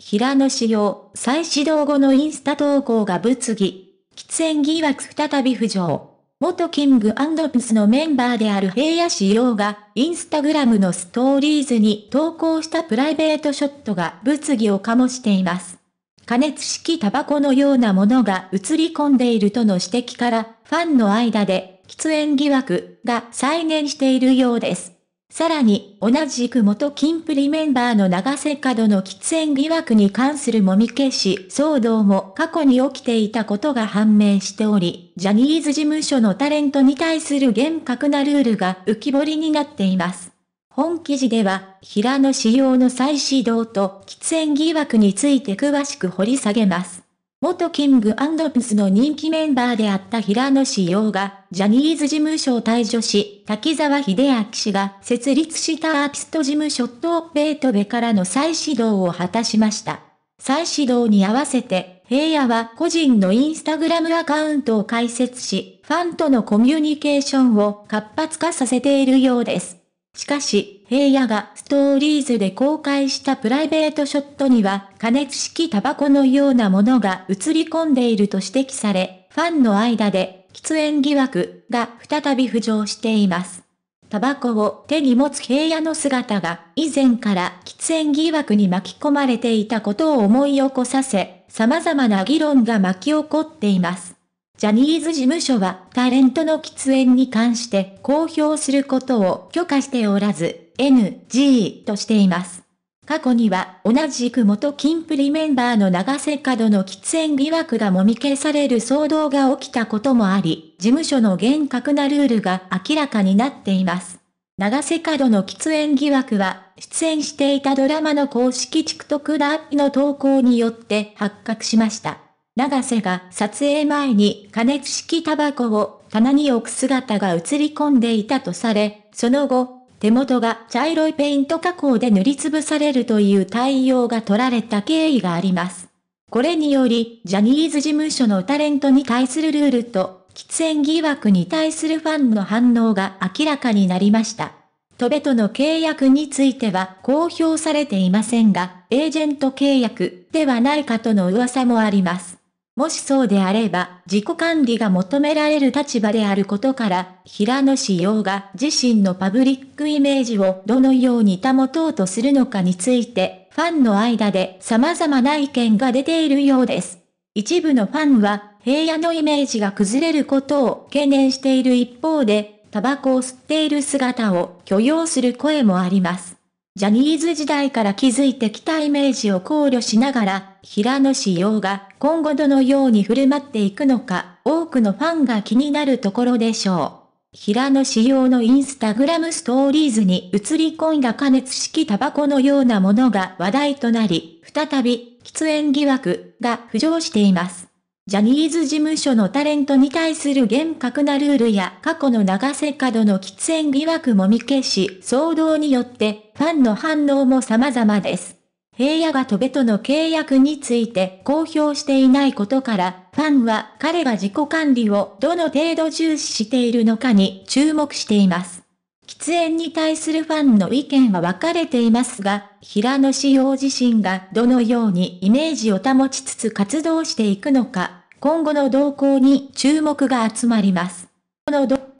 平野紫耀、再始動後のインスタ投稿が物議。喫煙疑惑再び浮上。元キングピスのメンバーである平野紫耀が、インスタグラムのストーリーズに投稿したプライベートショットが物議を醸しています。加熱式タバコのようなものが映り込んでいるとの指摘から、ファンの間で、喫煙疑惑が再燃しているようです。さらに、同じく元金プリメンバーの長瀬角の喫煙疑惑に関するもみ消し騒動も過去に起きていたことが判明しており、ジャニーズ事務所のタレントに対する厳格なルールが浮き彫りになっています。本記事では、平野仕様の再始動と喫煙疑惑について詳しく掘り下げます。元キングプスの人気メンバーであった平野志陽が、ジャニーズ事務所を退所し、滝沢秀明氏が設立したアーティスト事務所とベートベからの再始動を果たしました。再始動に合わせて、平野は個人のインスタグラムアカウントを開設し、ファンとのコミュニケーションを活発化させているようです。しかし、平野がストーリーズで公開したプライベートショットには加熱式タバコのようなものが映り込んでいると指摘され、ファンの間で喫煙疑惑が再び浮上しています。タバコを手に持つ平野の姿が以前から喫煙疑惑に巻き込まれていたことを思い起こさせ、様々な議論が巻き起こっています。ジャニーズ事務所はタレントの喫煙に関して公表することを許可しておらず、NG としています。過去には同じく元金プリメンバーの長瀬角の喫煙疑惑がもみ消される騒動が起きたこともあり、事務所の厳格なルールが明らかになっています。長瀬角の喫煙疑惑は、出演していたドラマの公式 TikTok ラッの投稿によって発覚しました。長瀬が撮影前に加熱式タバコを棚に置く姿が映り込んでいたとされ、その後、手元が茶色いペイント加工で塗りつぶされるという対応が取られた経緯があります。これにより、ジャニーズ事務所のタレントに対するルールと、喫煙疑惑に対するファンの反応が明らかになりました。トベとの契約については公表されていませんが、エージェント契約ではないかとの噂もあります。もしそうであれば、自己管理が求められる立場であることから、平野志陽が自身のパブリックイメージをどのように保とうとするのかについて、ファンの間で様々な意見が出ているようです。一部のファンは、平野のイメージが崩れることを懸念している一方で、タバコを吸っている姿を許容する声もあります。ジャニーズ時代から築いてきたイメージを考慮しながら、平野紫耀が今後どのように振る舞っていくのか、多くのファンが気になるところでしょう。平野紫耀のインスタグラムストーリーズに映り込んだ加熱式タバコのようなものが話題となり、再び喫煙疑惑が浮上しています。ジャニーズ事務所のタレントに対する厳格なルールや過去の長瀬角の喫煙疑惑も見消し、騒動によってファンの反応も様々です。平野が飛べとの契約について公表していないことから、ファンは彼が自己管理をどの程度重視しているのかに注目しています。喫煙に対するファンの意見は分かれていますが、平野志陽自身がどのようにイメージを保ちつつ活動していくのか、今後の動向に注目が集まります。この動